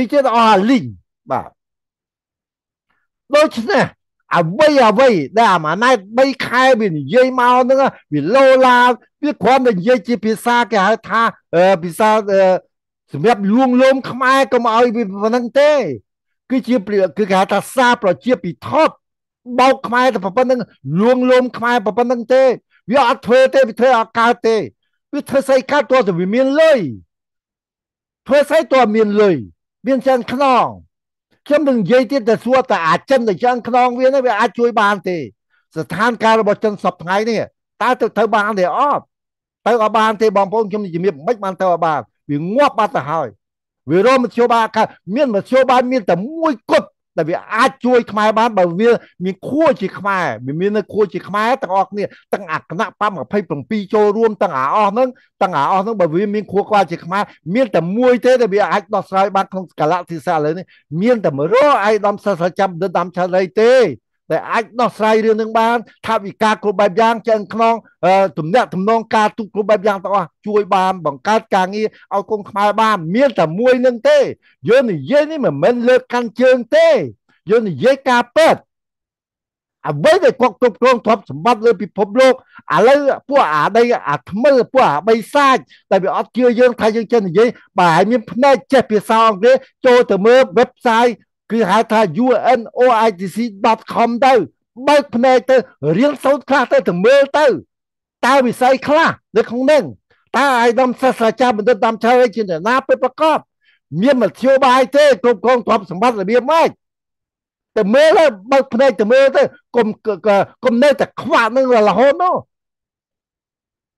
តិចទៀតអស់លីងបាទដូច្នេះអ្វីអ្វីដែលអាម៉ាណែត3ខែវានិយាយមកហ្នឹងវាលោឡាវាគ្រាន់តែនិយាយជាភាសាគេហៅថាភាសាសម្រាប់លួងលោមខ្មែរកុំឲ្យវាប៉ុណ្្នឹងទេ គឺជាគឺគេហៅថាសារប្រជាពិធដ្ឋបោកខ្មែរតែប៉ុណ្្នឹងលួងលោមខ្មែរប៉ុណ្្នឹងទេ វាអត់ធ្វើទេវាធ្វើអត់កើតទេវាធ្វើស្អីកើតតើវាមានលុយធ្វើស្អីតើមានលុយមានសែនខ្នងខ្ញុំនឹងនិយាយទៀតទៅសួរតើអាចិនតើចឹងខ្នងវានេះវាអាចជួយបានទេ ស្ថានភាពរបស់ចិនសពថ្ងៃនេះតើទៅធ្វើបានទេអត់ទៅអត់បានទេបងប្អូនខ្ញុំនិយាយមិនបានទៅអត់បានវាងាប់បាត់ទៅហើយវារមធ្យោបាយមានមធ្យោបាយមានតែមួយគត់ដែលវាអាចជួយខ្មែរបានបើវាមានខួរជាខ្មែរវាមាននៅខួរជាខ្មែរទាំងអស់គ្នាទាំងអាគណៈបម27ចូលរួមទាំងអាអស់ហ្នឹងទាំងអាអស់ហ្នឹងបើវាមានខួរក្បាលជាខ្មែរមានតែមួយទេដែលវាអាចដោះស្រាយបានក្នុងកលៈទេសៈឥឡូវនេះមានតែមករកឯកឧត្តមសាស្ត្រាចារ្យបណ្ឌិតដាំឆាឡៃទេដែលអាចដោះស្រាយរឿងនឹងបានថាវិការគ្រប់បែបយ៉ាងចេញក្នុងទំនាក់ទំនងការទូគ្រប់បែបយ៉ាងទាំងអស់ជួយបានបង្កើតការងារឲ្យកូនខ្មែរបានមានតែមួយនឹងទេយើងនិយាយនេះមិនមែនលើកកាន់ជើងទេយើងនិយាយការពិតអ្វីដែលគាត់គ្រប់គ្រងទ្រព្យសម្បត្តិលើពិភពលោកឥឡូវពួកអាដីអាថ្មិលពួកអាបីសាច់តែវាអត់ជឿយើងថាយើងចេះនិយាយបើហើយមានផ្នែកចេះភាសាអង់គ្លេសចូលទៅមើល website គឺហៅថា unoitc.com ទៅបើកភ្នែកទៅរៀនសូត្រខ្លះទៅទៅមើលទៅតើវិស័យខ្លះនៅក្នុងនឹងតើអាយដាមសាស្ត្រាចារ្យបណ្ឌិតតាមឆៅជាអ្នកណាពិតប្រាកដមានមធ្យោបាយទេគ្រប់គ្រងទ្រព្យសម្បត្តិរបៀបម៉េចទៅមើលទៅបើកភ្នែកទៅមើលទៅកុំកុំនៅតែខ្វាក់នឹងរហូតនោះ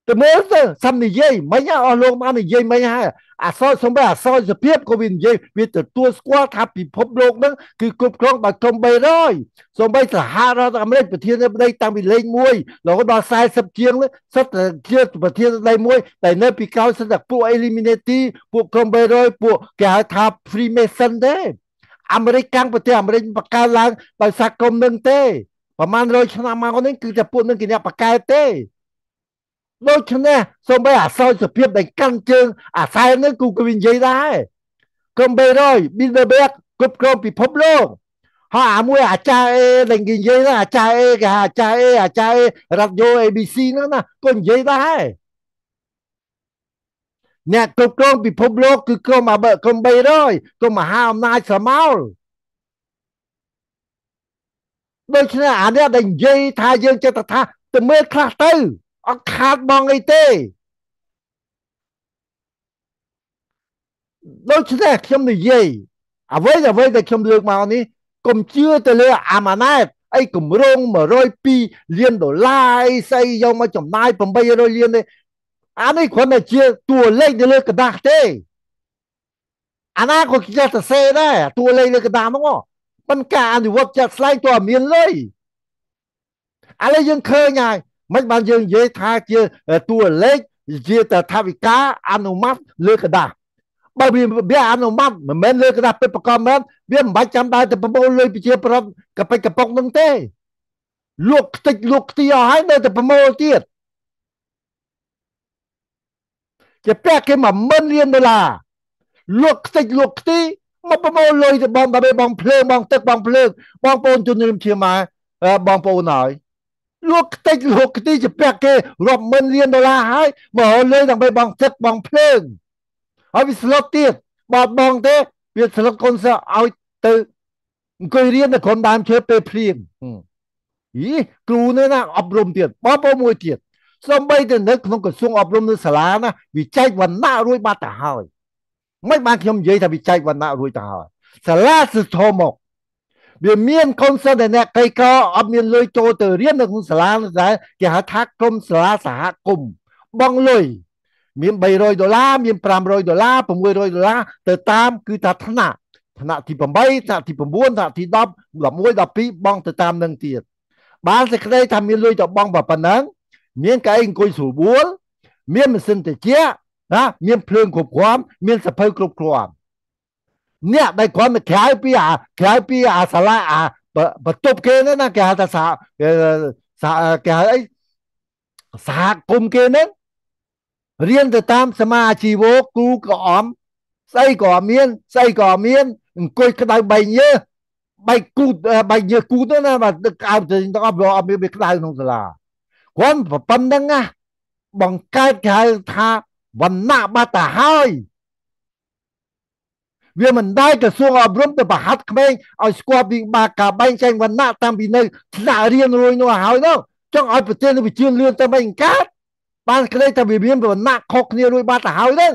ទៅមើលទៅសាំនិយាយមិញអស់លោកមកនិយាយមិញហើយអសរសំបីអសរសភាពក៏វានិយាយវាទទួលស្គាល់ថាពិភពលោកហ្នឹងគឺគ្រប់គ្រងដោយក្រុម300សំបីសហរដ្ឋអាមេរិកប្រធានាធិបតីតាំងពីលេខ1រហូតដល់40ជាងសិតតែជាប្រធានាធិបតីមួយតែនៅ ពីក្រោយសិតតែពួក Illuminati ពួកក្រុម300ពួកគេហៅថា Freemason ទេអាមេរិកកាំងប្រទេសអាមេរិកបង្កើតឡើងដោយសារក្រុមនឹងទេប្រហែល100ឆ្នាំមកនេះគឺតែពួកនឹងគេអ្នកបង្កើតទេដូច្នេះសូម្បីអាសោយសភាពដែលកាន់ជើងអាសែននឹងគូក៏វានិយាយដែរកំបេរយប៊ីដបេកគ្រប់គ្រងពិភពលោកហើយអាមួយ អាចារ្យអេដែលនិយាយណាអាចារ្យអេគេហៅអាចារ្យអេអាចារ្យអេរ៉ាឌីយ៉ូ ABC ហ្នឹងណាក៏និយាយដែរអ្នកគ្រប់គ្រងពិភពលោកគឺក្រុមអាបក្រុម300ក្រុមមហាអំណាចស្រមោលដូច្នេះអានេះដែលនិយាយថាយើងចិត្តថាទៅមើលខ្លះទៅអត់ខាតបងអីទេដូច្នេះខ្ញុំនិយាយអ្វីអ្វីដែលខ្ញុំលើកមកនេះកុំជឿទៅលើអាម៉ាណែតអីគម្រោង102លានដុល្លារអីស្អីយកមកចំណាយ800លានទេអានេះគ្រាន់តែជាតួលេខនៅលើក្រដាស់ទេអាណាក៏គេចេះសរសេរដែរតួលេខលើក្រដាស់ហ្នឹងមិនការអនុវត្តចាត់ស្លែងតើមានលុយឥឡូវយើងឃើញហើយមិនបានយើងនិយាយថាជាតួលេខជាតថាវិការ អនុម័តលើกระดาษបើវាវាអនុម័តមិនមែនលើกระดาษពិតប្រកបមែនវាមិនបាច់ចាំដើរទៅប្រមូលលុយប្រជា ប្រដ្ឋកប៉ិចកប៉ុកនឹងទេលក់ខ្ទេចលក់ខ្ទីអស់ហើយនៅតែប្រមូលទៀតគេប្រាក់គេ10000លានដុល្លារលក់ខ្ទេចលក់ខ្ទីមកប្រមូលលុយទៅបងបងភ្លើងបងទឹកបងភ្លើងបងប្អូនជំនុំជាមកបងប្អូនហើយលក់ខ្ទេចលក់ខ្ទីជាពាក់គេរាប់ម៉ឺនលានដុល្លារហើយមកហៅលេងដើម្បីបងទឹកបងភ្លើងហើយវាស្លុតទៀតបើបងទេ វាស្លុតកូនសិស្សឲ្យទៅអង្គុយរៀននៅក្រុមដើមឈើពេលភ្លៀងអីគ្រូនៅណាអប់រំទៀតបងប្អូនមួយទៀតសំបីទៅនៅ ក្នុងក្រសួងអប់រំនៅសាលាណាវាចែកវណ្ណៈរួចបាត់ទៅហើយមិនបានខ្ញុំនិយាយថាវាចែកវណ្ណៈរួចទៅហើយសាលាសិទ្ធមកវាមានកូនសិស្សតែអ្នកក្រីក្រអត់មានលុយចូលទៅរៀននៅក្នុងសាលានោះដែរគេហៅថាក្រុមសាលាសហគមន៍បងលុយមាន300ដុល្លារមាន500ដុល្លារ600ដុល្លារទៅតាមគឺថាថ្នាក់ថ្នាក់ទី8ថ្នាក់ទី9ថ្នាក់ទី10 11 12បងទៅតាមនឹងទៀតបានសេចក្តីថាមានលុយទៅបងប៉ុណ្ណឹងមានកៅអីអង្គុយស្រួលមានម៉ាស៊ីនត្រជាក់ណាមាន ភ្លើងគ្រប់គ្រាន់មានសភៅគ្រប់គ្រាន់អ្នកដែលគាត់មកក្រៅពីអាក្រៅពីអាសាលាអាបន្ទប់គេហ្នឹងណាគេហៅថាសាសាគេហៅអីសហគមន៍គេហ្នឹងរៀនទៅតាមសមាជីវោគូក៏អមស្អីក៏មានស្អីក៏មានអង្គុយក្តៅបែងយើបែកគូតបែកយើគូតណាបាទដឹកអើទៅទាំងអស់អត់មានក្តៅក្នុងសាលាគាត់ប៉ុណ្្នឹងណាបង្កើតគេហៅថាវណ្ណៈបាត់ទៅហើយវាមិនដែលក្រសួងអប់រំទៅបង្ហាត់ក្មេងឲ្យស្គាល់ពីបាការបែងចែកវណ្ណៈតាំងពីនៅថ្នាក់រៀនរួយនោះហើយនោះចង់ឲ្យប្រទេសនេះវាជឿនលឿនទៅមិនកើតបានក្រេថាវាមានវណ្ណៈខុសគ្នារួយបាត់ទៅហើយហ្នឹង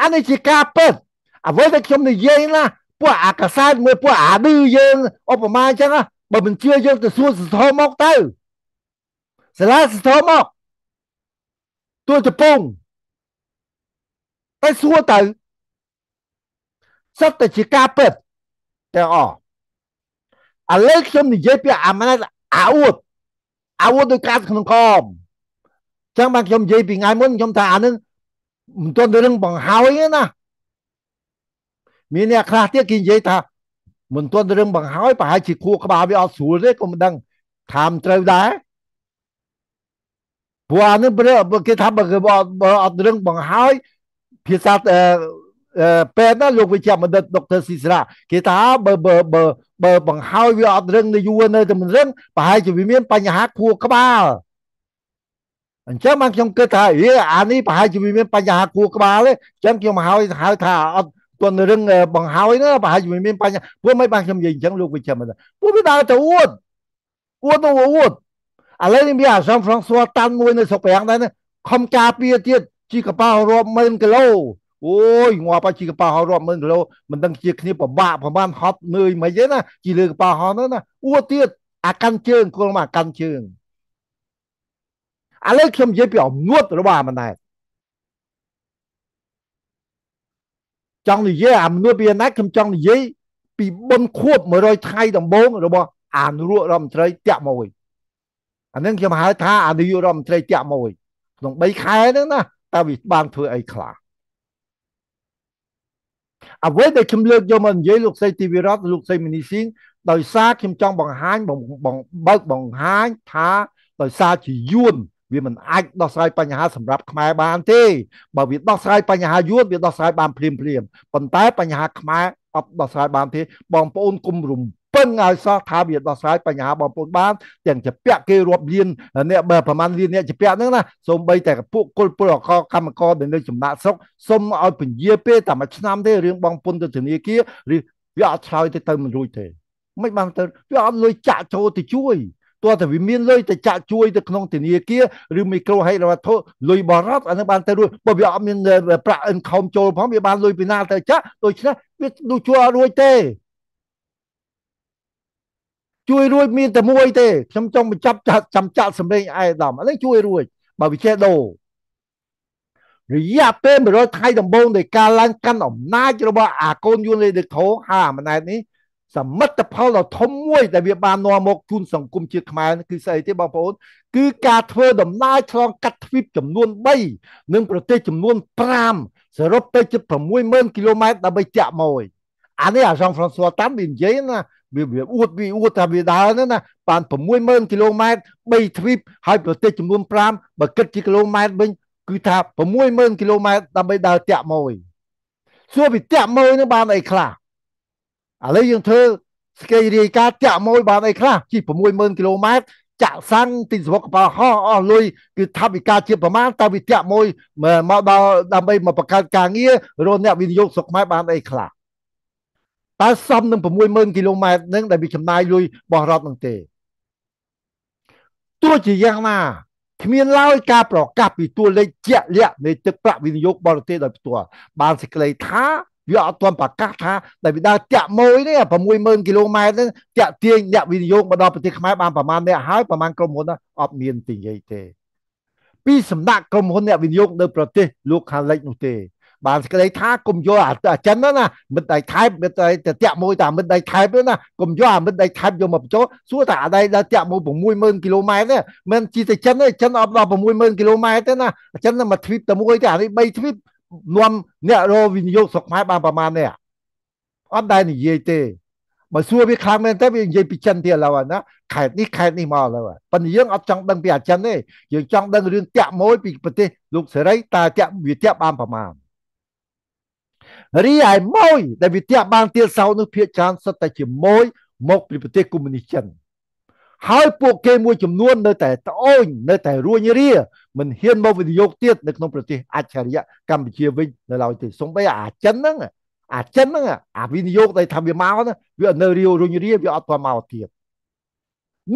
អានេះជាការពិតអ្វីដែលខ្ញុំនិយាយណាពួកអាកាសែតមួយពួកអាឌឺយើងឧបមាអញ្ចឹងបើមិនជឿយើងទៅសួរសធមកទៅសាលាសធមកទួលជប៉ុងតែសួរទៅសត្វតែជាការពិតទាំងអស់ឥឡូវខ្ញុំនិយាយពីអាម៉ាណែតអាវុធអាវុធដោយការក្នុងកមចឹងបានខ្ញុំនិយាយពីថ្ងៃមុនខ្ញុំថាអានឹងមិនទាន់រឿងបង្ហើយទេណា មានអ្នកខ្លះទៀតគេនិយាយថាមិនទាន់រឿងបង្ហើយប្រហែលជាខួរក្បាលវាអត់ស្រួលទេក៏មិនដឹងថាមត្រូវដែរព្រោះអានឹងគេថាបើបើអត់រឿងបង្ហើយភាសាពេទ្យណាលោកវិជ្ជបណ្ឌិតដុកទ័រស៊ីស្រាគេថាបើបើបើបើបង្ហើយវាអត់រឿងនៅយូរនៅតែមិនរឿងប្រហែលជាវាមាន បញ្ហាខួរក្បាលអញ្ចឹងមកខ្ញុំគិតថាអីអានេះប្រហែលជាវាមានបញ្ហាខួរក្បាលទេអញ្ចឹងខ្ញុំហើយហៅថាអត់ទាន់រឿងបង្ហើយណាប្រហែលជាមានបញ្ហាព្រោះមិនបានខ្ញុំនិយាយអញ្ចឹងលោកវិជ្ជបណ្ឌិតព្រោះវាដើរទៅអួតអួតទៅអួតឥឡូវនេះវាអាសំហ្វ្រង់ស៊ូតាន់មួយនៅស្រុកប្រាំងដែរខំការពារទៀតជីកប៉ាល់រាប់ម៉ឺនគីឡូអូយងាប់ហើយជីកប៉ាល់រាប់ម៉ឺនគីឡូមិនដឹងជាគ្នាពិបាកប្រហែលហត់នឿយមិនទេណាជីលើកប៉ាល់ហត់ណាអួទៀតអាកាន់ជើងគល់មកអាកាន់ជើងឥឡូវខ្ញុំនិយាយពីអំនួតរបស់អាម៉ាណែតចង់និយាយអាមនុស្សពីណាខ្ញុំចង់និយាយពីបុណ្យខួប100ថ្ងៃដំបូងរបស់អានរក់រដ្ឋមន្ត្រីតាក់មួយអានឹងខ្ញុំហៅថាអនុរដ្ឋមន្ត្រីតាក់មួយក្នុង3ខែហ្នឹងណាតើវាបានធ្វើអីខ្លះអ្វីដែលខ្ញុំលើកយកមកនិយាយលោកស្រីទីវិរតលោកស្រីមីនីស៊ីងដោយសារខ្ញុំចង់បង្ហាញបើកបង្ហាញថាដោយសារជាយួនវាមិនអាចដោះស្រាយបញ្ហាសម្រាប់ខ្មែរបានទេបើវាដោះស្រាយបញ្ហាយួនវាដោះស្រាយបានភ្លាមភ្លាមប៉ុន្តែបញ្ហាខ្មែរអត់ដោះស្រាយបានទេបងប្អូនគុំរំពឹងឲ្យសោះថាវាដោះស្រាយបញ្ហាបងប្អូនបានទាំងជាពាក់គេរាប់លានអ្នកបើប្រហែលលានអ្នកជាពាក់ហ្នឹងណាសូម្បីតែពួកគុលពលអកកម្មករដែលនៅចំណាក់ស្រុកសូមឲ្យពញាពេលតែមួយឆ្នាំទេរឿងបងពុនទៅធនាគារឬវាអត់ឆ្លើយទៅទៅមិនរួចទេមិនបានទៅវាអត់លុយចាក់ចូលទៅជួយទោះតែវាមានលុយទៅចាក់ជួយទៅក្នុងធនាគារឬមីក្រូហិរញ្ញវត្ថុលុយបរិបអានឹងបានទៅរួចបើវាអត់មានប្រាក់ income ចូលផងវាបានលុយពីណាទៅចាក់ដូច្នេះវាដូចជួយអត់រួចទេជួយរួចមានតែមួយទេខ្ញុំចង់បញ្ចប់ចាក់ចាំចាក់សម្លេងឯកឧត្តមឥឡូវជួយរួចបើវិជាដូររយៈពេល100ថ្ងៃដំបូងនៃការឡើងកាន់ អំណាចរបស់អាកូនយួនលេដឹកធោហើយអាម៉ណែតនេះសមិទ្ធផលដ៏ធំមួយដែលវាបាននាំមកជូនសង្គមជាតិខ្មែរគឺស្អីទេបងប្អូនគឺការធ្វើដំណើរឆ្លងកាត់ទ្វីបចំនួន3និងប្រទេសចំនួន5សរុបទៅជិត60000គីឡូម៉ែត្រដើម្បីចាក់ម៉ួយអានេះអាសងហ្វ្រង់ស្វតាន់វានិយាយណាវាវាអួតវាអួតថាវាដើរហ្នឹងណាបាន60000គីឡូម៉ែត្រ3ទ្វីបហើយប្រទេសចំនួន5បើគិតជាគីឡូម៉ែត្រវិញគឺថា60000គីឡូម៉ែត្រដើម្បីដើរតាក់មួយសួរពីតាក់មួយនឹងបានអីខ្លះឥឡូវយើងធ្វើស្គីរាយការតាក់មួយបានអីខ្លះជី60000គីឡូម៉ែត្រចាក់សាំងទីស្រុកកប៉ាល់ហោះអស់លុយគឺថាវិការជាប្រមាណតើវិទ្យាមួយមកដល់ដើម្បីមកបង្កើតការងាររស់អ្នកវិនិយោគស្រុកខ្មែរបានអីខ្លះតើសមនឹង60000គីឡូម៉ែត្រនឹងដែលវាចំណាយលុយរបស់រដ្ឋនឹងទេទោះជាយ៉ាងណាគ្មានឡើយការ ប្រកាសពីតួលេខជាក់លាក់នៃទឹកប្រាក់វិនិយោគបរទេសដោយផ្ទាល់បានសេចក្តីថាវាអត់ទាន់ប្រកាសថាដែលវាដើរតាក់មួយនេះ60000គីឡូម៉ែត្រនេះតាក់ទាញអ្នកវិនិយោគមកដល់ប្រទេសខ្មែរបានប្រមាណអ្នកហើយប្រមាណក្រុមហ៊ុនអត់មានទីនិយាយទេពីសំណាក់ក្រុមហ៊ុនអ្នកវិនិយោគនៅប្រទេសលោក ខាងលិចនោះទេបានសេចក្តីថាកុំយកអាចិនណាមិត្តដៃថែបមិត្តដៃតតាក់មួយតាមិត្តដៃថែបណាកុំយកអាមិត្តដៃថែបយកមកបញ្ចូលសួរតាអាដៃដល់តាក់មួយ60000គីឡូម៉ែត្រទេមិនជីទៅចិនទេចិនអត់ដល់60000គីឡូម៉ែត្រទេណាអាចិនមកទ្វីបតែមួយទេអានេះ3ទ្វីបនាំអ្នករវិនិយោគស្រុកខ្មែរបានប្រមាណនេះអត់ដែរនិយាយទេបើសួរវាខ្លាំងមែនទេវានិយាយពីចិនទៀតឥឡូវណាខេត្តនេះខេត្តនេះមកឥឡូវប៉ុន្តែយើងអត់ចង់ដឹងពីអាចិនទេយើងចង់ដឹងរឿងតាក់មួយពីប្រទេសលោកសេរីតើតាក់វាតាក់បានប្រមាណរីឯម៉ួយដែលវាទាក់បានទៀលសោនោះភាកច្រើនសុទ្ធតែជាម៉ួយមក ពីប្រទេសកុម្មុយនីសចិនហើយពួកគេមួយចំនួននៅតែត្អូញនៅតែរួញរាមិនហ៊ានមកវិនិយោគទៀតនៅក្នុងប្រទេសអច្ឆរិយៈកម្ពុជាវិញ នៅឡើយទេសូម្បីអាចិនហ្នឹងអាចិនហ្នឹងអាវិនិយោគដែលថាវាមកណាវានៅរាវរុញរាវាអត់ទាន់មកទៀត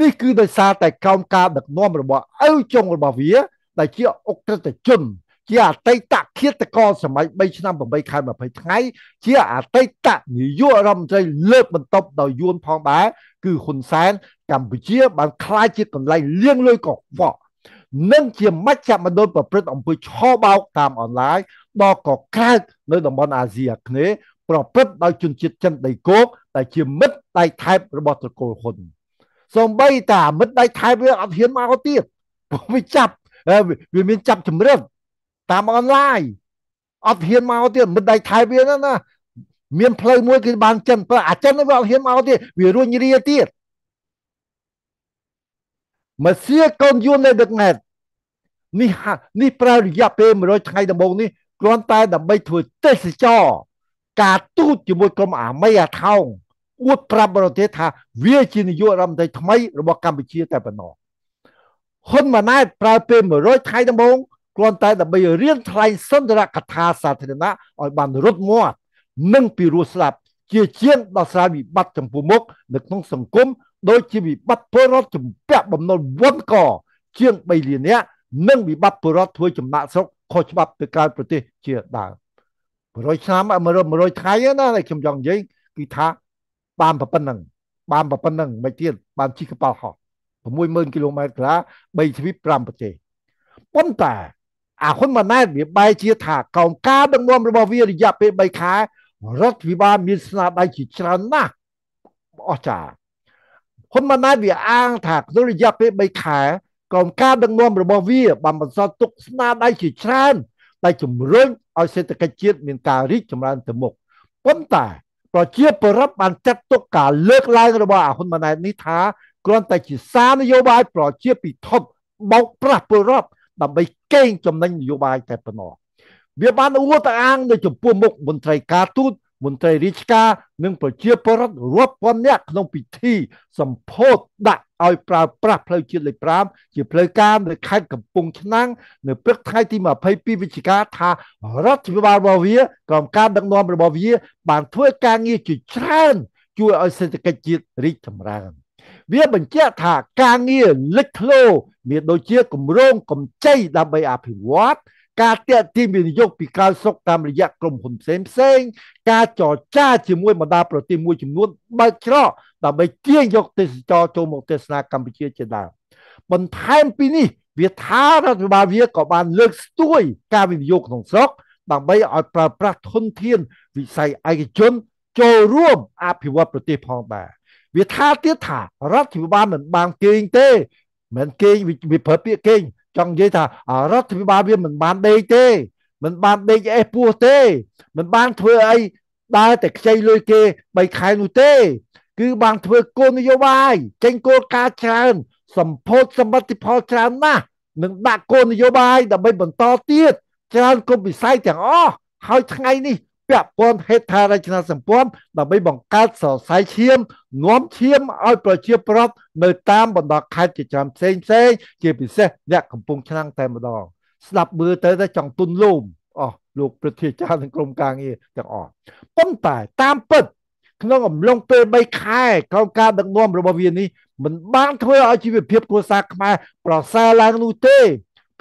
នេះគឺដោយសារតែកោមការដឹកនាំរបស់ឪចុងរបស់វា ដែលជាអុក្រិតជនជាអតីតឃាតករសម័យ3ឆ្នាំ8ខែ20ថ្ងៃជាអតីតនាយករដ្ឋមន្ត្រីលើកបន្ទប់ដោយយួនផងដែរគឺហ៊ុនសែនកម្ពុជាបានខ្លាចជាកន្លែងលាងលុយកខ្វក់និងជាមជ្ឈមណ្ឌលប្រព្រឹត្តអំពើឆបោកតាមអនឡាញដល់កកើកនៅតំបន់អាស៊ីអាគ្នេយ៍ប្រព្រឹត្តដោយជនជាតិចិនដីគោកដែលជាមិត្តដៃថែបរបស់ត្រកូលហ៊ុនសូម្បីតាមិត្តដៃថែបវាអត់ហ៊ានមកទៀតវាចាប់វាមានចាប់ជំរិតតាមអនឡាញអត់ហ៊ានមកទៀតមិនដៃថែវាណាមានផ្លូវមួយគឺបានចិនព្រោះអាចិនវាអត់ហ៊ានមកទៀតវារួញរាទៀតមកសៀកូនយួននៅដឹកណែតនេះនេះប្រើរយៈពេល100ថ្ងៃដំបូងនេះគ្រាន់តែ ដើម្បីធ្វើទេសចរការទូតជាមួយក្រុមអាមេអាថោងអួត ប្រាប់បរទេសថា វាជានាយករដ្ឋមន្ត្រីថ្មី របស់កម្ពុជាតែប៉ុណ្ណោះហ៊ុនម៉ាណែតប្រើពេល100ថ្ងៃដំបូងគ្រាន់តែដើម្បីរៀនថ្លែងសន្ទរកថាសាធារណៈឲ្យបានរត់មាត់និងពីរស់ស្លាប់ជាជាងដល់ស្រាវវិបត្តិចំពោះមុខនៅក្នុងសង្គមដូចជាវិបត្តិពលរដ្ឋជំពាក់បំណុលវណ្ឌកជាង3លាននាក់និងវិបត្តិពលរដ្ឋធ្វើចំណាក់ស្រុកខុសច្បាប់ទៅក្រៅប្រទេសជាដើម100ឆ្នាំ100 100ថ្ងៃណាខ្ញុំចង់និយាយគឺថា បានប៉ុណ្ណឹងបានប៉ុណ្ណឹងមិនទៀតបានជីកកប៉ាល់ហោះ60000គីឡូម៉ែត្រក្រា3ទ្វីប5ប្រទេសប៉ុន្តែអាហ៊ុនម៉ាណែតវាបែរជាថាកោងការ ដឹកនាំរបស់វារយៈពេល3ខែរដ្ឋវិបាលមានស្នាដៃជាច្រើនណាស់អស្ចារ្យហ៊ុនម៉ាណែតវាអាងថាក្នុងរយៈពេល3ខែកោងការ ដឹកនាំរបស់វា បានបន្សល់ទុកស្នាដៃជាច្រើនដែលជំរុញឲ្យសេដ្ឋកិច្ចជាតិមានការរីកចម្រើនទៅមុខប៉ុន្តែប្រជាពលរដ្ឋបានចាត់ទុកការលើកឡើងរបស់អាហ៊ុនម៉ាណែតនេះថាគ្រាន់តែជាសារនយោបាយប្រជាពិធិបបោកប្រាស់ពលរដ្ឋដើម្បីកេងចំណេញនយោបាយតែប៉ុណ្ណោះវាបានអួតអាងនៅចំពោះមុខមន្ត្រីការទូត មន្ត្រីរាជការនិងប្រជាពលរដ្ឋរាប់ពាន់នាក់ក្នុងពិធីសម្ពោធដាក់ឲ្យប្រើប្រាស់ផ្លូវជាតិលេខ5ជាផ្លូវការនៅខេត្តកំពង់ឆ្នាំងនៅព្រឹកថ្ងៃទី22វិច្ឆិកាថា រដ្ឋាភិបាលរបស់វាក្រុមការដឹកនាំរបស់វា បានធ្វើការងារជាច្រើនជួយឲ្យសេដ្ឋកិច្ចជាតិរីកចម្រើនវាបញ្ជាក់ថាការងារលេចធ្លោមានដូចជាគម្រោងកម្ចីដើម្បីអភិវឌ្ឍការតេទីវិនិយោគពីក្រៅស្រុកតាមរយៈក្រុមហ៊ុនផ្សេងផ្សេង ការចរចាជាមួយបណ្ដាប្រទេសមួយចំនួនបើកច្រកដើម្បីទាញយកទេសចរចូលមកទស្សនាកម្ពុជាជាដើមបន្ថែមពីនេះ វាថារដ្ឋបាលវាក៏បានលើកស្ទួយការវិនិយោគក្នុងស្រុក ដើម្បីឲ្យប្រើប្រាស់ធនធាន វិស័យឯកជន ចូលរួម អភិវឌ្ឍប្រទេសផងដែរវាថាទៀតថា រដ្ឋាភិបាលមិនបានគេងទេ មិនគេងវាប្រើពាក្យគេងចង់និយាយថារដ្ឋាភិបាលវាមិនបានដេកទេមិនបានដេកអេសពោះទេមិនបានធ្វើអីដើរតែខ្ចីលុយគេ3ខែនោះទេ គឺបានធ្វើគោលនយោបាយ ចេញគោលការណ៍ច្រើនសម្ពោធសមិទ្ធផលច្រើនណាស់នឹងដាក់គោលនយោបាយដើម្បីបន្តទៀតច្រើនគ្រប់វិស័យទាំងអស់ហើយថ្ងៃនេះពាក់ព័ន្ធហេដ្ឋារចនាសម្ព័ន្ធដើម្បីបង្កើតសរសៃឈាមនាំឈាមឲ្យ ប្រជាប្រដ្ឋនៅតាមបណ្ដាខេត្តជាច្រើនផ្សេងផ្សេងជាពិសេសអ្នកកំពង់ឆ្នាំងតែម្ដង ស្ដាប់មើលទៅតែចង់ទុនលោមអស់លោកប្រធានចារក្នុងក្រមការងារទាំងអស់ប៉ុន្តែតាមពិតក្នុងអំឡុងពេល3ខែក្រោមការដឹកនាំរបស់វានេះมันបានធ្វើឲ្យជីវភាពគ្រួសារខ្មែរប្រសើរឡើងនោះទេ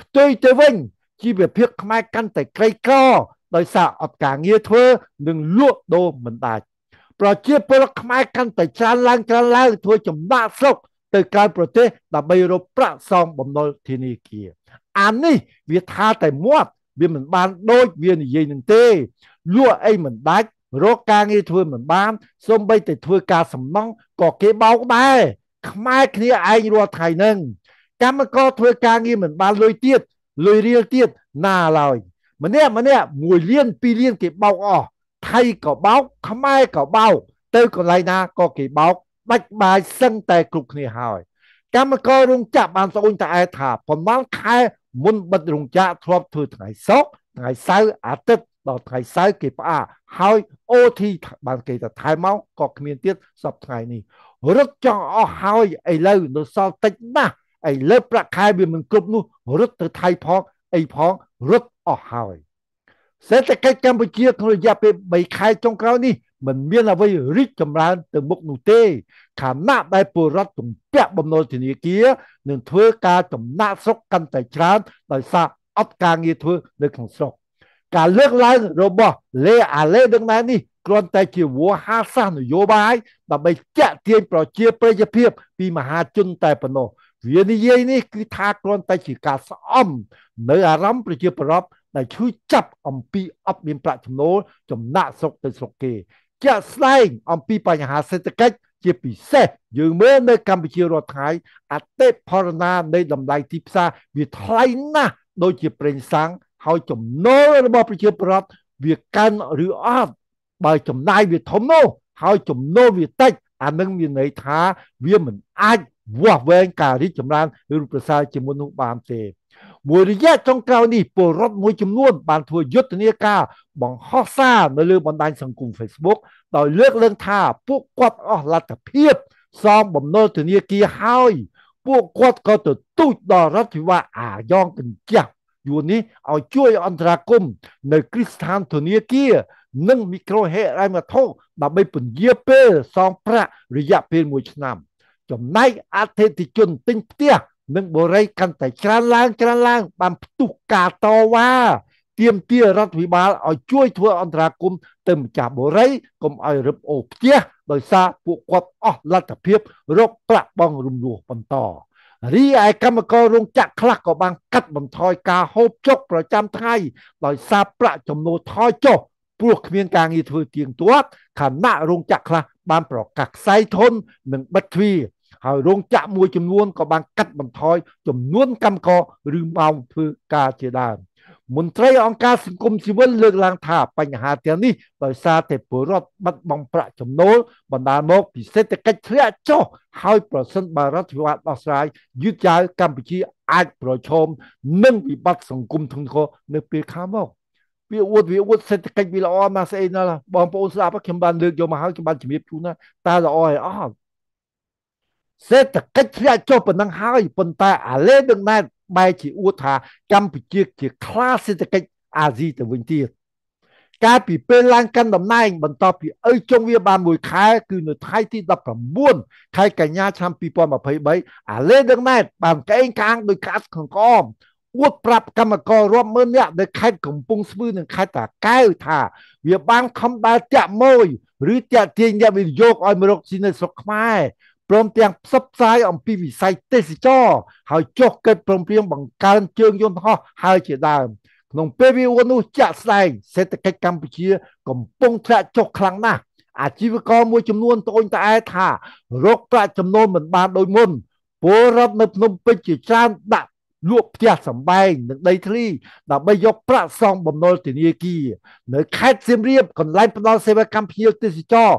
ផ្ទុយទៅវិញជីវភាព ខ្មែរកាន់តែក្រីក្រដោយសារអត់ការងារធ្វើនិងលក់ដូរមិនដាច់ប្រជាពលរដ្ឋខ្មែរកាន់តែច្រើនឡើងច្រើនឡើងធ្វើចំណាក់ស្រុក ទៅក្រៅប្រទេសដើម្បីរកប្រាក់សងបំណុលធនាគារអានេះ វាថាតែមាត់វាមិនបានដូចវានិយាយនឹងទេលក់អីមិនដាច់រកការងារធ្វើមិនបានសូម្បីតែធ្វើការសំណង់ក៏គេបោកដែរខ្មែរគ្នាឯងរាល់ថ្ងៃហ្នឹងកម្មករធ្វើការងារមិនបានលុយទៀតលុយរៀលទៀតណាឡើយម្នាក់ម្នាក់មួយលានពីរលានគេបោកអស់ថៃក៏បោក ខ្មែរក៏បោកទៅកន្លែងណាក៏គេបោកបាច់បាយសឹងតែគ្រប់គ្នាហើយកម្មកររោងចក្របានស្អូនត្អែថាប្រហែលខែមុនបិទរោងចក្រធ្លាប់ធ្វើថ្ងៃសុក្រថ្ងៃសៅរ៍អាទិត្យដល់ថ្ងៃសៅរ៍គេផ្អាកហើយ OT បានគេទៅថែមកក៏គ្មានទៀតសប្តាហ៍នេះរត់ចង់អស់ហើយឥឡូវនៅសល់តិចណាស់ឥឡូវប្រាក់ខែវាមិនគ្រប់នោះរត់ទៅថៃផងអីផងរត់អស់ហើយសេដ្ឋកិច្ចកម្ពុជាក្នុងរយៈពេល3ខែចុងក្រោយនេះមិនមានអ្វីរីកចម្រើនទៅមុខនោះទេខណៈដែលពលរដ្ឋទំពាក់បំណុលធនាគារនឹងធ្វើការចំណាក់ស្រុកកាន់តែច្រើនដោយសារអត់ការងារធ្វើនៅក្នុងស្រុក ការលើកឡើងរបស់លេអាឡេដឹងដែរនេះគ្រាន់តែជាវោហារសាស្ត្រនយោបាយដើម្បីចាក់ទាញប្រជាប្រិយភាពពីមហាជនតែប៉ុណ្ណោះវានិយាយនេះគឺថាគ្រាន់តែ ជាការស្អំនៅអារម្មណ៍ប្រជាប្រដ្ឋដែលឈឺចាប់អំពីអត់មានប្រាក់ចំណូល ចំណាក់ស្រុកទៅស្រុកគេជាក់ស្ដែងអំពីបញ្ហាសេដ្ឋកិច្ចជាពិសេសយើងមើលនៅកម្ពុជារាល់ថ្ងៃអតិផរណានៃតម្លៃទីផ្សារវាថ្លៃណាស់ដូចជាប្រេងសាំងហើយចំណូលរបស់ប្រជាប្រដ្ឋវាកើនឬអត់បើចំណាយវាធំនោះហើយចំណូលវាតិច អានឹងមានន័យថាវាមិនអាចវាស់វែងការរីកចម្រើនឬប្រសើរជាមួយនោះបានទេ មួយរយៈចុងក្រោយនេះពលរដ្ឋមួយចំនួន បានធ្វើយុទ្ធនាការបង្ហោះសារនៅលើបណ្ដាញសង្គម Facebook ដោយលើកឡើងថា ពួកគាត់អស់លទ្ធភាពសងបំណុលធនាគារហើយ ពួកគាត់ក៏ទទូចដល់រដ្ឋវិវាអាយ៉ងកញ្ចាស់យួននេះឲ្យជួយអន្តរាគមនៅគ្រឹះស្ថានធនាគារនិងមីក្រូហេរ៉ៃម៉ាថូដើម្បីពន្យាពេលសងប្រាក់រយៈពេល1ឆ្នាំ។ចំណែកអធិធិជនទិញផ្ទះនិងបូរីកាន់តែច្រើនឡើងច្រើនឡើង បានផ្ទុះការតវ៉ាទាមទាររដ្ឋវិបាលឲ្យជួយ ធ្វើអន្តរាគមទៅម្ចាស់បូរីកុំឲ្យរឹបអូសផ្ទះដោយសារពួកគាត់អស់លទ្ធភាពរកប្រាក់បង់រំលោះបន្តរីឯកម្មកររោងចក្រខ្លះក៏បានកាត់បន្ថយការហូបចុកប្រចាំថ្ងៃដោយសារប្រាក់ចំណូលថយចុះព្រោះគ្មានការងារធ្វើទៀងទាត់ខណៈរោងចក្រខ្លះបានប្រកាសខ្សែធននិងបិទទ្វារហើយរោងចក្រមួយចំនួនក៏បានកាត់បន្ថយចំនួនកម្មករឬម៉ោងធ្វើការជាដើមមន្ត្រីអង្គការសង្គមស៊ីវិលលើកឡើងថាបញ្ហាទាំងនេះដោយសារតែពលរដ្ឋបាត់បង់ប្រាក់ចំណូល បណ្ដាលមកពីសេដ្ឋកិច្ចធ្លាក់ចុះហើយប្រសិនបើរដ្ឋវិវត្តដោះស្រាយយឺតយ៉ាវកម្ពុជាអាចប្រឈមនឹងវិបត្តិសង្គមធ្ងន់ធ្ងរនៅពេលខាងមុខ។វាអួតវាអួតសេដ្ឋកិច្ចវាល្អមកស្អីណាបងប្អូនស្ដាប់ខ្ញុំបានលើកយកមកហើយខ្ញុំបានជំរាបជូនណាតើល្អហើយអស់សេដ្ឋកិច្ចធ្លាក់ចុះប៉ុណ្ណឹងហើយប៉ុន្តែអាឡេនឹងណែតបែរជាអួតថាកម្ពុជាជាខ្លាសេដ្ឋកិច្ចអាស៊ីទៅវិញទៀតកាលពីពេលឡើងកាន់តំណែងបន្ទាប់ពីអីចុងវាបានមួយខែគឺនៅថ្ងៃទី19ខែកញ្ញាឆ្នាំ2023អាឡេដឹងណែតបានកេងកាងដោយកាត់ក្នុងកមអួតប្រាប់កម្មកររាប់ម៉ឺននាក់នៅខេត្តកំពង់ស្ពឺនិងខេត្តតាកែវថា វាបានខំដើរតាក់ម៉ួយឬតាក់ទាញអ្នកវិនិយោគឲ្យមករកស៊ីនៅស្រុកខ្មែរព្រមទាំងផ្សព្វផ្សាយអំពីវិស័យទេសចរហើយចុះកិច្ចព្រមព្រៀងបង្កើនជើងយន្តហោះហើយជាដើមក្នុងពេលវាវនោះជាក់ស្ដែងសេដ្ឋកិច្ចកម្ពុជាកំពុងធ្លាក់ចុះខ្លាំងណាស់អាជីវករមួយចំនួនត្អូញត្អែថា រកប្រាក់ចំណូលមិនបានដូចមុនពលរដ្ឋនៅភ្នំពេញជាច្រើនដាក់លក់ផ្ទះសម្បែងនិងដីធ្លីដើម្បីយកប្រាក់សងបំណុលធនាគារនៅខេត្តសៀមរាបកន្លែងផ្ដល់សេវាកម្មភ្ញៀវទេសចរ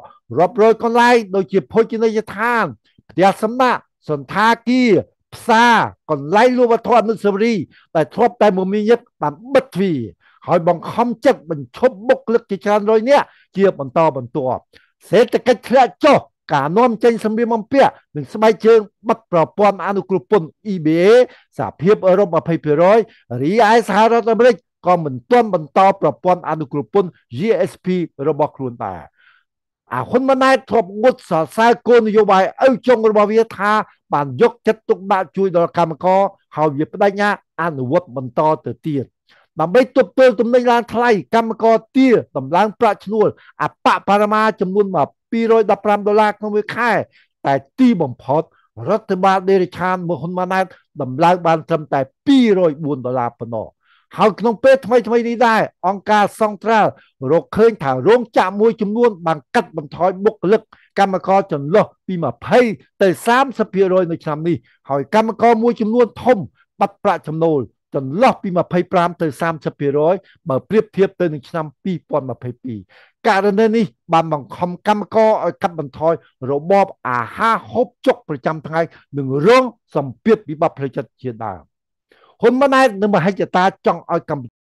រាប់រយកន្លែងដូចជាភោជនីយដ្ឋានផ្ទះសំណាក់សន្តាគារផ្សារកន្លែងលក់វត្ថុអនុស្សាវរីយ៍ដែលធ្លាប់តែមមាញឹកបានបិទទ្វារហើយបង្ខំចិត្តបញ្ឈប់បុគ្គលិកជាច្រើនរយនាក់ជាបន្តបន្ទាប់សេដ្ឋកិច្ចធ្លាក់ចុះការនាំចេញ សម្ភារបំពាក់និងស្បែកជើងបិទប្រព័ន្ធអនុគ្រោះពន្ធ EBA សហភាពអឺរ៉ុប20%រីឯសហរដ្ឋអាមេរិកក៏មិនទាន់បន្តប្រព័ន្ធអនុគ្រោះពន្ធ GSP របស់ខ្លួនដែរអាហ៊ុនម៉ាណែតធ្លាប់ងុតសរសើរគោលនយោបាយអៅចុងរបស់វាថាបានយកចិត្តទុកដាក់ជួយ ដល់កម្មករហើយវាបដិញ្ញា អនុវត្តបន្តទៅទៀតដើម្បីទប់ទល់ទំនិញឡើងថ្លៃកម្មករទាតម្លើង ប្រាក់ឈ្នួលអបបរមាចំនួន215ដុល្លារក្នុងមួយខែតែទីបំផុតរដ្ឋបាលដេរិឆានមហ៊ុនម៉ាណែតដំឡើងបានត្រឹមតែ204ដុល្លារប៉ុណ្ណោះហើយក្នុងពេលថ្មីថ្មីនេះដែរអង្គការសង្ត្រាល់រកឃើញថារោងចក្រមួយចំនួន បានកាត់បន្ថយបុគ្គលិកកម្មករចន្លោះពី20ទៅ30%នៅឆ្នាំនេះហើយកម្មករមួយចំនួនធំបាត់ប្រាក់ចំណូលចន្លោះពី25ទៅ30%បើប្រៀបធៀបទៅនឹងឆ្នាំ2022ករណីនេះ បានបង្ខំកម្មករឲ្យកាត់បន្ថយរបបអាហារហូបចុកប្រចាំថ្ងៃនិងរងសម្ពាធវិបត្តិផ្លូវចិត្តជាដើមហ៊ុនម៉ាណែតនិងមហិច្ឆតាចង់ឲ្យកម្ពុ